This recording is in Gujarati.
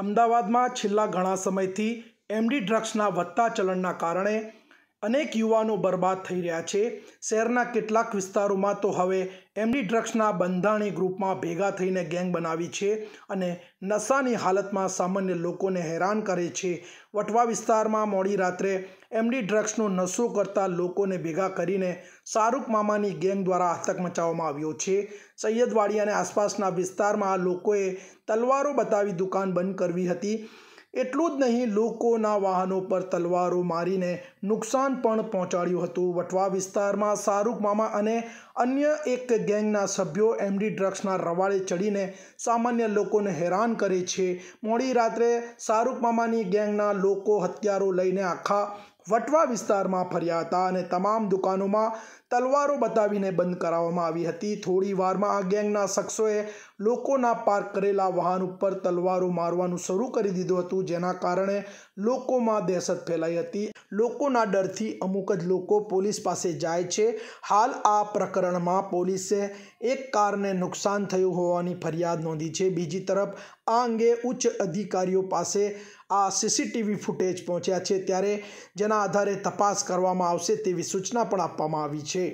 અમદાવાદમાં છેલ્લા ઘણા સમયથી એમડી ડ્રગ્સના વધતા ચલણના કારણે અનેક યુવાનો બરબાદ થઈ રહ્યા છે શહેરના કેટલાક વિસ્તારોમાં તો હવે એમડી ડ્રગ્સના બંધાણી ગ્રુપમાં ભેગા થઈને ગેંગ બનાવી છે અને નશાની હાલતમાં સામાન્ય લોકોને હેરાન કરે છે વટવા વિસ્તારમાં મોડી રાત્રે એમડી ડ્રગ્સનો નશો કરતા લોકોને ભેગા કરીને શાહરૂખ મામાની ગેંગ દ્વારા આતક મચાવવામાં આવ્યો છે સૈયદવાડી અને આસપાસના વિસ્તારમાં લોકોએ તલવારો બતાવી દુકાન બંધ કરવી હતી એટલું જ નહીં લોકોના વાહનો પર તલવારો મારીને નુકસાન પણ પહોંચાડ્યું હતું વટવા વિસ્તારમાં શાહરૂખ મામા અને અન્ય એક ગેંગના સભ્યો એમડી ડ્રગ્સના રવાડે ચડીને સામાન્ય લોકોને હેરાન કરે છે મોડી રાત્રે શાહરૂખ મામાની ગેંગના લોકો હથિયારો લઈને આખા વટવા વિસ્તારમાં ફર્યા હતા અને તમામ દુકાનોમાં તલવારો બતાવીને બંધ કરાવવામાં આવી હતી થોડી વારમાં આ ગેંગના શખ્સોએ લોકોના પાર્ક કરેલા વાહન ઉપર તલવારો મારવાનું શરૂ કરી દીધું હતું જેના કારણે લોકોમાં દહેશત ફેલાઈ હતી લોકોના ડરથી અમુક જ લોકો પોલીસ પાસે જાય છે હાલ આ પ્રકરણમાં પોલીસે એક કારને નુકસાન થયું હોવાની ફરિયાદ નોંધી છે બીજી તરફ આ અંગે ઉચ્ચ અધિકારીઓ પાસે આ સીસીટીવી ફૂટેજ પહોંચ્યા છે ત્યારે જેના તેના આધારે તપાસ કરવામાં આવશે તેવી સૂચના પણ આપવામાં આવી છે